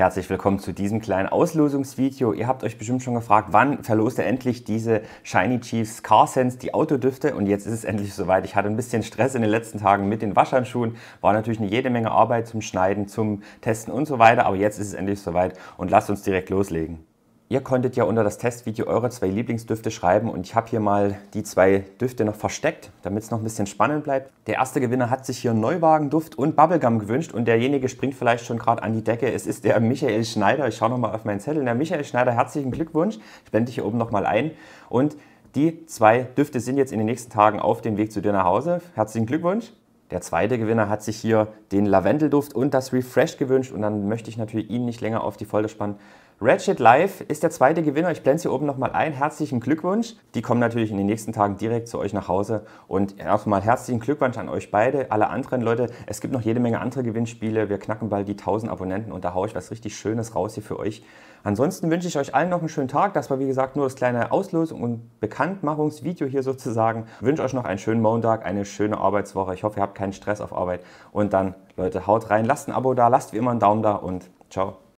Herzlich willkommen zu diesem kleinen Auslosungsvideo. Ihr habt euch bestimmt schon gefragt, wann verlost ihr endlich diese Shiny Chiefs Car Sense, die Autodüfte? Und jetzt ist es endlich soweit. Ich hatte ein bisschen Stress in den letzten Tagen mit den Waschhandschuhen. War natürlich eine jede Menge Arbeit zum Schneiden, zum Testen und so weiter. Aber jetzt ist es endlich soweit und lasst uns direkt loslegen. Ihr konntet ja unter das Testvideo eure zwei Lieblingsdüfte schreiben und ich habe hier mal die zwei Düfte noch versteckt, damit es noch ein bisschen spannend bleibt. Der erste Gewinner hat sich hier Neuwagenduft und Bubblegum gewünscht und derjenige springt vielleicht schon gerade an die Decke. Es ist der Michael Schneider. Ich schaue nochmal auf meinen Zettel. Der Michael Schneider, herzlichen Glückwunsch. Ich blende dich hier oben nochmal ein. Und die zwei Düfte sind jetzt in den nächsten Tagen auf dem Weg zu dir nach Hause. Herzlichen Glückwunsch. Der zweite Gewinner hat sich hier den Lavendelduft und das Refresh gewünscht und dann möchte ich natürlich ihn nicht länger auf die Folter spannen. Ratchet Life ist der zweite Gewinner. Ich blende es hier oben nochmal ein. Herzlichen Glückwunsch. Die kommen natürlich in den nächsten Tagen direkt zu euch nach Hause. Und erstmal herzlichen Glückwunsch an euch beide, alle anderen Leute. Es gibt noch jede Menge andere Gewinnspiele. Wir knacken bald die 1000 Abonnenten und da haue ich was richtig Schönes raus hier für euch. Ansonsten wünsche ich euch allen noch einen schönen Tag. Das war wie gesagt nur das kleine Auslösung und Bekanntmachungsvideo hier sozusagen. Ich wünsche euch noch einen schönen Montag, eine schöne Arbeitswoche. Ich hoffe, ihr habt keinen Stress auf Arbeit. Und dann, Leute, haut rein, lasst ein Abo da, lasst wie immer einen Daumen da und ciao.